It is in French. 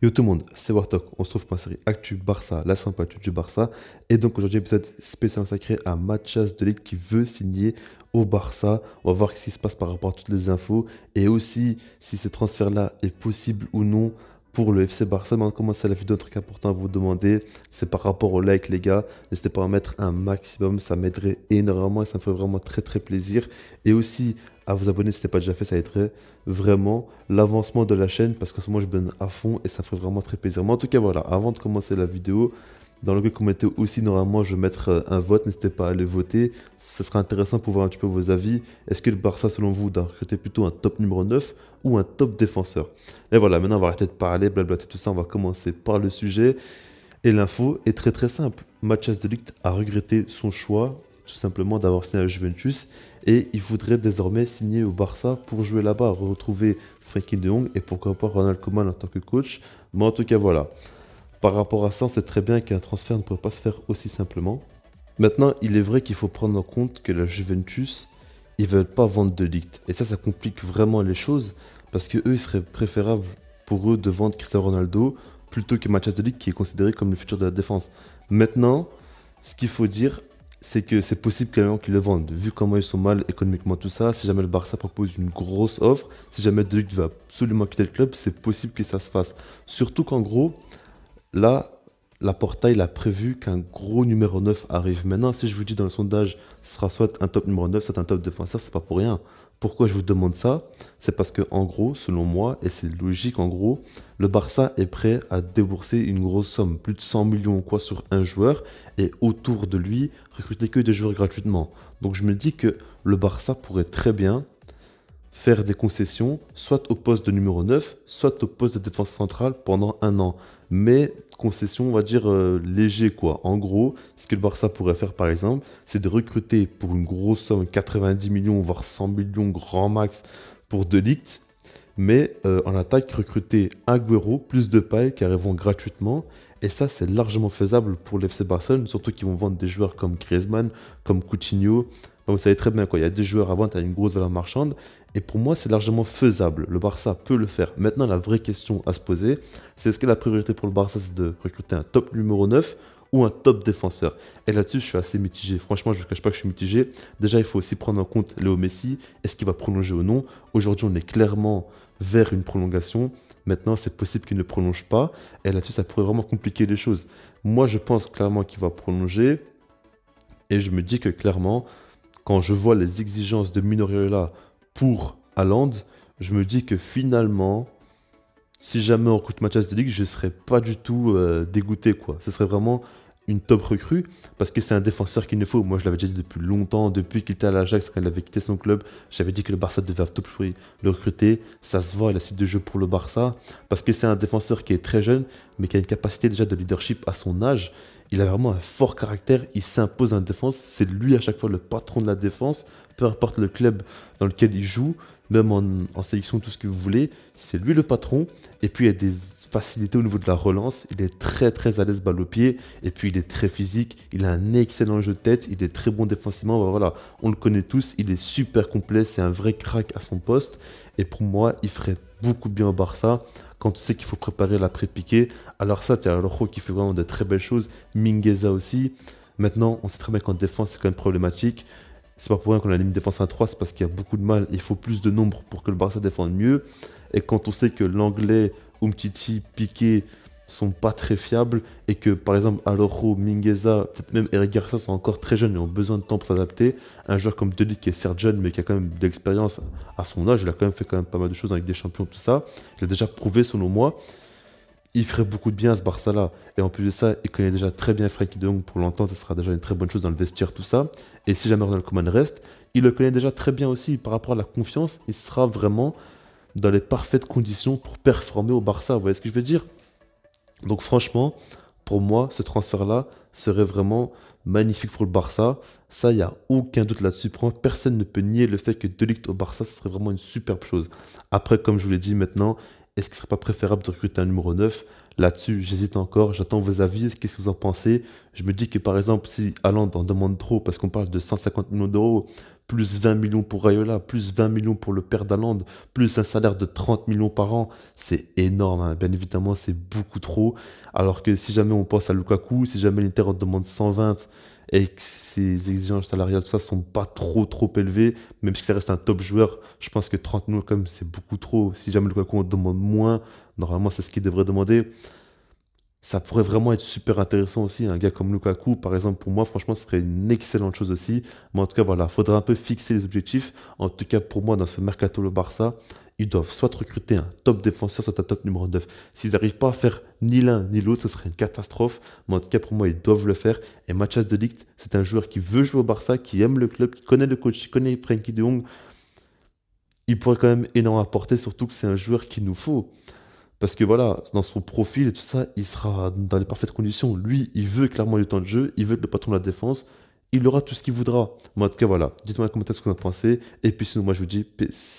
Yo tout le monde, c'est Wartok. On se trouve pour la série Actu Barça, la simple Actu du Barça. Et donc aujourd'hui, épisode spécial sacré à Mathias Delic qui veut signer au Barça. On va voir ce qui se passe par rapport à toutes les infos et aussi si ce transfert-là est possible ou non pour le FC Barcelone. On commence la vidéo, un truc important à vous demander, c'est par rapport au like les gars. N'hésitez pas à mettre un maximum, ça m'aiderait énormément et ça me ferait vraiment très très plaisir. Et aussi à vous abonner si ce n'est pas déjà fait, ça aiderait vraiment l'avancement de la chaîne parce que moi je donne à fond et ça ferait vraiment très plaisir. Mais en tout cas voilà, avant de commencer la vidéo, dans le cas aussi, normalement, je vais mettre euh, un vote. N'hésitez pas à aller voter. Ce sera intéressant pour voir un petit peu vos avis. Est-ce que le Barça, selon vous, doit recruter plutôt un top numéro 9 ou un top défenseur Et voilà, maintenant, on va arrêter de parler, blablabla, tout ça. On va commencer par le sujet. Et l'info est très très simple. Mathias Delict a regretté son choix tout simplement d'avoir signé à la Juventus et il voudrait désormais signer au Barça pour jouer là-bas, retrouver Frankie de Jong et pourquoi pas Ronald Koeman en tant que coach. Mais en tout cas voilà. Par rapport à ça, c'est très bien qu'un transfert ne pourrait pas se faire aussi simplement. Maintenant, il est vrai qu'il faut prendre en compte que la Juventus, ils veulent pas vendre de Et ça, ça complique vraiment les choses parce que eux, il serait préférable pour eux de vendre Cristiano Ronaldo plutôt que Mathias de qui est considéré comme le futur de la défense. Maintenant, ce qu'il faut dire, c'est que c'est possible moment qu'ils le vendent. Vu comment ils sont mal économiquement, tout ça, si jamais le Barça propose une grosse offre, si jamais De va absolument quitter le club, c'est possible que ça se fasse. Surtout qu'en gros, Là, la Portail a prévu qu'un gros numéro 9 arrive. Maintenant, si je vous dis dans le sondage, ce sera soit un top numéro 9, soit un top défenseur, c'est pas pour rien. Pourquoi je vous demande ça C'est parce que, en gros, selon moi, et c'est logique, en gros, le Barça est prêt à débourser une grosse somme, plus de 100 millions ou quoi, sur un joueur, et autour de lui, recruter que des joueurs gratuitement. Donc je me dis que le Barça pourrait très bien faire des concessions, soit au poste de numéro 9, soit au poste de défense centrale pendant un an mais concession, on va dire, euh, léger. Quoi. En gros, ce que le Barça pourrait faire, par exemple, c'est de recruter pour une grosse somme, 90 millions, voire 100 millions, grand max, pour Delict. Mais euh, en attaque, recruter Agüero, plus de paille qui arriveront gratuitement. Et ça, c'est largement faisable pour l'FC Barcelone, surtout qu'ils vont vendre des joueurs comme Griezmann, comme Coutinho, vous savez très bien, quoi, il y a des joueurs à vendre, tu as une grosse valeur marchande. Et pour moi, c'est largement faisable. Le Barça peut le faire. Maintenant, la vraie question à se poser, c'est est-ce que la priorité pour le Barça, c'est de recruter un top numéro 9 ou un top défenseur. Et là-dessus, je suis assez mitigé. Franchement, je ne cache pas que je suis mitigé. Déjà, il faut aussi prendre en compte Léo Messi. Est-ce qu'il va prolonger ou non Aujourd'hui, on est clairement vers une prolongation. Maintenant, c'est possible qu'il ne prolonge pas. Et là-dessus, ça pourrait vraiment compliquer les choses. Moi, je pense clairement qu'il va prolonger. Et je me dis que clairement, quand je vois les exigences de Minoriola pour Haaland, je me dis que finalement, si jamais on coûte ma de ligue, je ne serais pas du tout euh, dégoûté. Quoi. Ce serait vraiment une top recrue parce que c'est un défenseur qu'il ne faut. Moi, je l'avais déjà dit depuis longtemps, depuis qu'il était à l'Ajax, quand il avait quitté son club, j'avais dit que le Barça devait top le recruter. Ça se voit, il a suite de jeu pour le Barça parce que c'est un défenseur qui est très jeune, mais qui a une capacité déjà de leadership à son âge. Il a vraiment un fort caractère, il s'impose en défense, c'est lui à chaque fois le patron de la défense, peu importe le club dans lequel il joue, même en, en sélection, tout ce que vous voulez, c'est lui le patron. Et puis il y a des facilité au niveau de la relance. Il est très très à l'aise balle au pied et puis il est très physique. Il a un excellent jeu de tête. Il est très bon défensivement. Bah, voilà, on le connaît tous. Il est super complet. C'est un vrai crack à son poste. Et pour moi, il ferait beaucoup bien au Barça quand on sait qu'il faut préparer l'après-piqué. Alors ça, tu as Rojo qui fait vraiment de très belles choses, Mingueza aussi. Maintenant, on sait très bien qu'en défense, c'est quand même problématique. C'est pas pour rien qu'on a une défense à 3 c'est parce qu'il y a beaucoup de mal. Il faut plus de nombre pour que le Barça défende mieux. Et quand on sait que l'anglais Umtiti, Piqué sont pas très fiables et que par exemple Alojo, Mingueza, peut-être même Eric Garza sont encore très jeunes et ont besoin de temps pour s'adapter. Un joueur comme Delic qui est certes jeune mais qui a quand même de l'expérience à son âge, il a quand même fait quand même pas mal de choses avec des champions, tout ça. Il a déjà prouvé selon moi. Il ferait beaucoup de bien à ce Barça-là. Et en plus de ça, il connaît déjà très bien Frankie de Jong pour l'entente, ce sera déjà une très bonne chose dans le vestiaire, tout ça. Et si jamais Ronald Koeman reste, il le connaît déjà très bien aussi par rapport à la confiance. Il sera vraiment dans les parfaites conditions pour performer au Barça. Vous voyez ce que je veux dire Donc franchement, pour moi, ce transfert-là serait vraiment magnifique pour le Barça. Ça, il n'y a aucun doute là-dessus. Personne ne peut nier le fait que Delict au Barça, ce serait vraiment une superbe chose. Après, comme je vous l'ai dit maintenant, est-ce qu'il ne serait pas préférable de recruter un numéro 9 là-dessus. J'hésite encore, j'attends vos avis, qu'est-ce que vous en pensez Je me dis que par exemple, si Allende en demande trop, parce qu'on parle de 150 millions d'euros, plus 20 millions pour Rayola, plus 20 millions pour le père d'Allende, plus un salaire de 30 millions par an, c'est énorme. Hein. Bien évidemment, c'est beaucoup trop. Alors que si jamais on pense à Lukaku, si jamais l'Inter en demande 120, et que ses exigences salariales ça sont pas trop trop élevées, même si ça reste un top joueur, je pense que 30 millions comme c'est beaucoup trop. Si jamais Lukaku en demande moins, normalement c'est ce qu'il devrait demander. Ça pourrait vraiment être super intéressant aussi. Un gars comme Lukaku, par exemple, pour moi, franchement, ce serait une excellente chose aussi. Mais en tout cas, voilà, faudrait un peu fixer les objectifs. En tout cas, pour moi, dans ce mercato le Barça, ils doivent soit recruter un top défenseur, soit un top numéro 9. S'ils n'arrivent pas à faire ni l'un ni l'autre, ce serait une catastrophe. Mais en tout cas, pour moi, ils doivent le faire. Et Mathias Delict, c'est un joueur qui veut jouer au Barça, qui aime le club, qui connaît le coach, qui connaît Frankie de Jong. Il pourrait quand même énormément apporter, surtout que c'est un joueur qu'il nous faut. Parce que voilà, dans son profil et tout ça, il sera dans les parfaites conditions. Lui, il veut clairement le temps de jeu, il veut être le patron de la défense il aura tout ce qu'il voudra. Mais en tout cas, voilà. Dites-moi en commentaire ce que vous en pensez. Et puis sinon, moi, je vous dis peace.